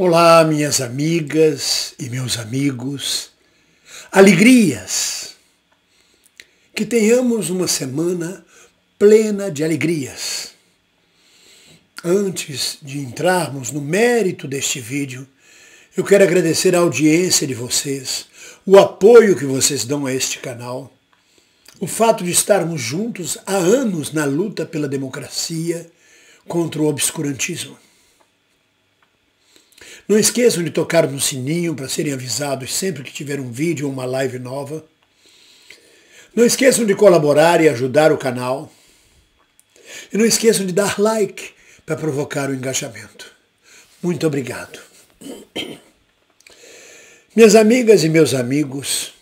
Olá, minhas amigas e meus amigos. Alegrias. Que tenhamos uma semana plena de alegrias. Antes de entrarmos no mérito deste vídeo, eu quero agradecer a audiência de vocês, o apoio que vocês dão a este canal, o fato de estarmos juntos há anos na luta pela democracia contra o obscurantismo. Não esqueçam de tocar no sininho para serem avisados sempre que tiver um vídeo ou uma live nova. Não esqueçam de colaborar e ajudar o canal. E não esqueçam de dar like para provocar o engajamento. Muito obrigado. Minhas amigas e meus amigos,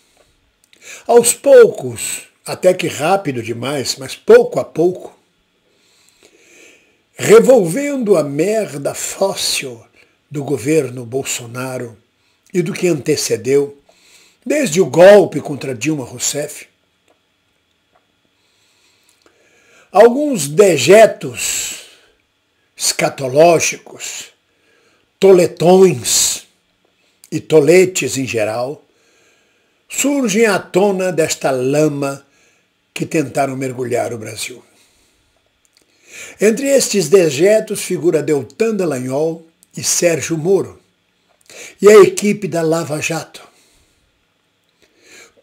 aos poucos, até que rápido demais, mas pouco a pouco, revolvendo a merda fóssil do governo Bolsonaro e do que antecedeu, desde o golpe contra Dilma Rousseff, alguns dejetos escatológicos, toletões e toletes em geral, surgem à tona desta lama que tentaram mergulhar o Brasil. Entre estes dejetos figura Deltan Dallagnol, e Sérgio Moro e a equipe da Lava Jato.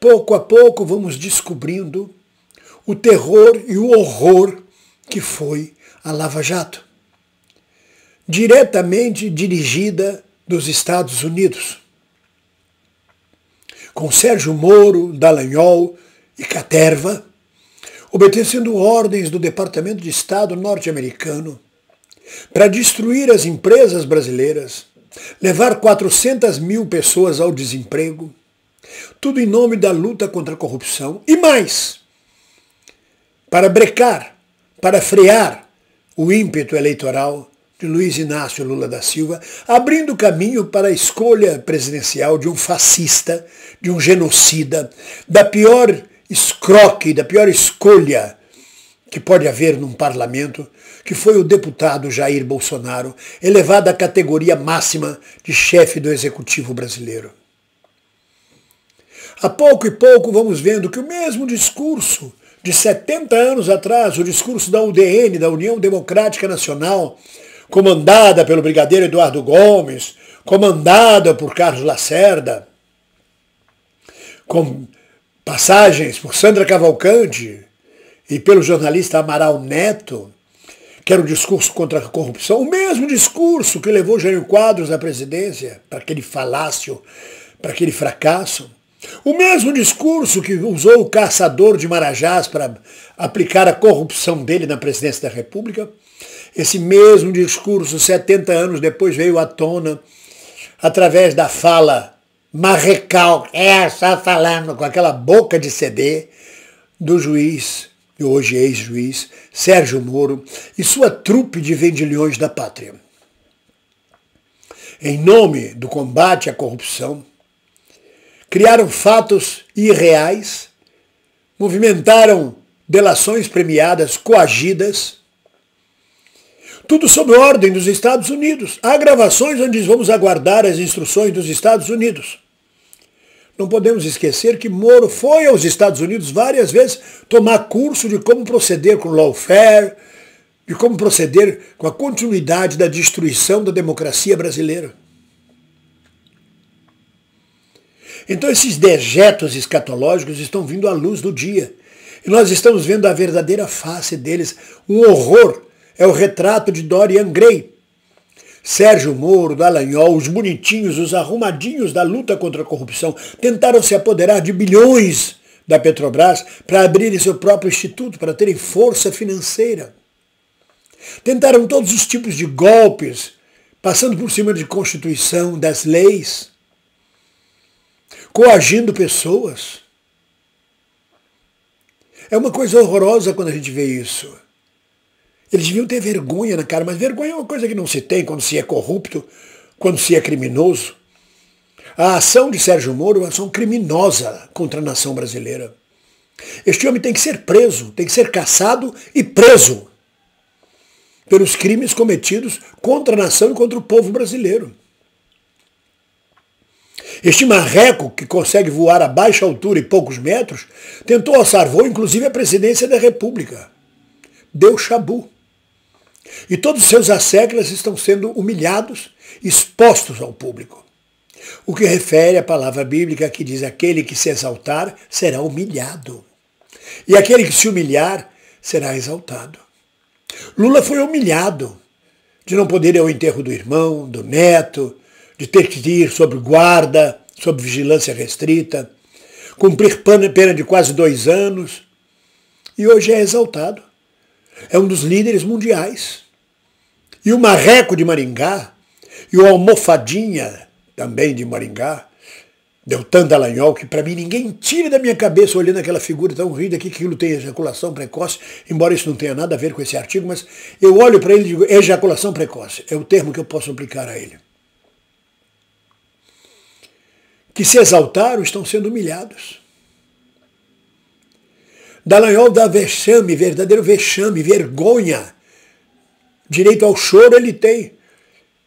Pouco a pouco vamos descobrindo o terror e o horror que foi a Lava Jato, diretamente dirigida dos Estados Unidos, com Sérgio Moro, Dallagnol e Caterva, obedecendo ordens do Departamento de Estado norte-americano para destruir as empresas brasileiras, levar 400 mil pessoas ao desemprego, tudo em nome da luta contra a corrupção e mais, para brecar, para frear o ímpeto eleitoral de Luiz Inácio Lula da Silva, abrindo caminho para a escolha presidencial de um fascista, de um genocida, da pior escroque, da pior escolha que pode haver num parlamento, que foi o deputado Jair Bolsonaro elevado à categoria máxima de chefe do executivo brasileiro. A pouco e pouco vamos vendo que o mesmo discurso de 70 anos atrás, o discurso da UDN, da União Democrática Nacional, comandada pelo brigadeiro Eduardo Gomes, comandada por Carlos Lacerda, com passagens por Sandra Cavalcante, e pelo jornalista Amaral Neto, que era o um discurso contra a corrupção, o mesmo discurso que levou Jânio Quadros à presidência, para aquele falácio, para aquele fracasso, o mesmo discurso que usou o caçador de Marajás para aplicar a corrupção dele na presidência da República, esse mesmo discurso, 70 anos depois, veio à tona através da fala marrecal, essa falando com aquela boca de CD do juiz hoje ex-juiz, Sérgio Moro e sua trupe de vendilhões da pátria. Em nome do combate à corrupção, criaram fatos irreais, movimentaram delações premiadas coagidas, tudo sob ordem dos Estados Unidos. Há gravações onde vamos aguardar as instruções dos Estados Unidos. Não podemos esquecer que Moro foi aos Estados Unidos várias vezes tomar curso de como proceder com lawfare, de como proceder com a continuidade da destruição da democracia brasileira. Então esses dejetos escatológicos estão vindo à luz do dia. E nós estamos vendo a verdadeira face deles. Um horror. É o retrato de Dorian Gray, Sérgio Moro, Dallagnol, os bonitinhos, os arrumadinhos da luta contra a corrupção, tentaram se apoderar de bilhões da Petrobras para abrirem seu próprio instituto, para terem força financeira. Tentaram todos os tipos de golpes, passando por cima de Constituição, das leis, coagindo pessoas. É uma coisa horrorosa quando a gente vê isso. Eles deviam ter vergonha na cara, mas vergonha é uma coisa que não se tem quando se é corrupto, quando se é criminoso. A ação de Sérgio Moro é uma ação criminosa contra a nação brasileira. Este homem tem que ser preso, tem que ser caçado e preso pelos crimes cometidos contra a nação e contra o povo brasileiro. Este marreco, que consegue voar a baixa altura e poucos metros, tentou alçar voo, inclusive, a presidência da República. Deu chabu. E todos os seus asseclas estão sendo humilhados, expostos ao público. O que refere à palavra bíblica que diz aquele que se exaltar será humilhado. E aquele que se humilhar será exaltado. Lula foi humilhado de não poder ir ao enterro do irmão, do neto, de ter que ir sob guarda, sob vigilância restrita, cumprir pena de quase dois anos, e hoje é exaltado é um dos líderes mundiais. E o Marreco de Maringá, e o Almofadinha, também de Maringá, deu tanta alanhol que para mim ninguém tira da minha cabeça olhando aquela figura tão aqui que aquilo tem ejaculação precoce, embora isso não tenha nada a ver com esse artigo, mas eu olho para ele e digo ejaculação precoce, é o termo que eu posso aplicar a ele. Que se exaltaram estão sendo humilhados. Dallagnol dá vexame, verdadeiro vexame, vergonha. Direito ao choro ele tem.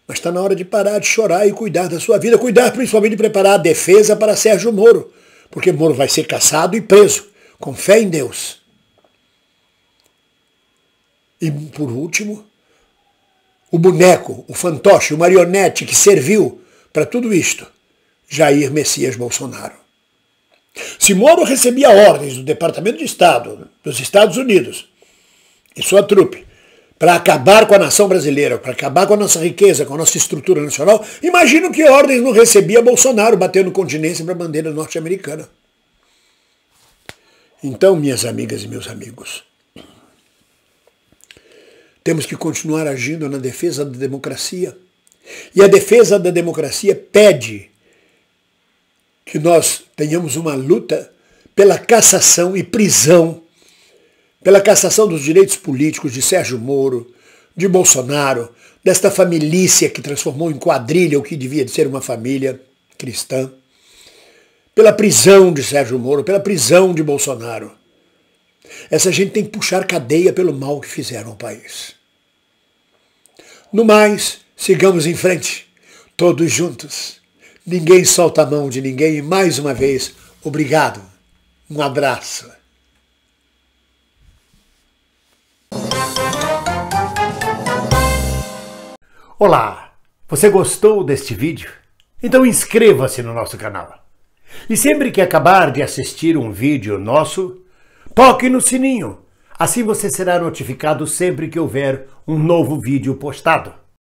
Mas está na hora de parar de chorar e cuidar da sua vida, cuidar principalmente de preparar a defesa para Sérgio Moro, porque Moro vai ser caçado e preso. Com fé em Deus. E por último, o boneco, o fantoche, o marionete que serviu para tudo isto, Jair Messias Bolsonaro. Se Moro recebia ordens do Departamento de Estado dos Estados Unidos e sua trupe para acabar com a nação brasileira, para acabar com a nossa riqueza, com a nossa estrutura nacional, imagino que ordens não recebia Bolsonaro batendo continência para a bandeira norte-americana. Então, minhas amigas e meus amigos, temos que continuar agindo na defesa da democracia. E a defesa da democracia pede que nós tenhamos uma luta pela cassação e prisão, pela cassação dos direitos políticos de Sérgio Moro, de Bolsonaro, desta família que transformou em quadrilha o que devia ser uma família cristã, pela prisão de Sérgio Moro, pela prisão de Bolsonaro. Essa gente tem que puxar cadeia pelo mal que fizeram ao país. No mais, sigamos em frente, todos juntos Ninguém solta a mão de ninguém e mais uma vez, obrigado. Um abraço. Olá! Você gostou deste vídeo? Então inscreva-se no nosso canal. E sempre que acabar de assistir um vídeo nosso, toque no sininho. Assim você será notificado sempre que houver um novo vídeo postado.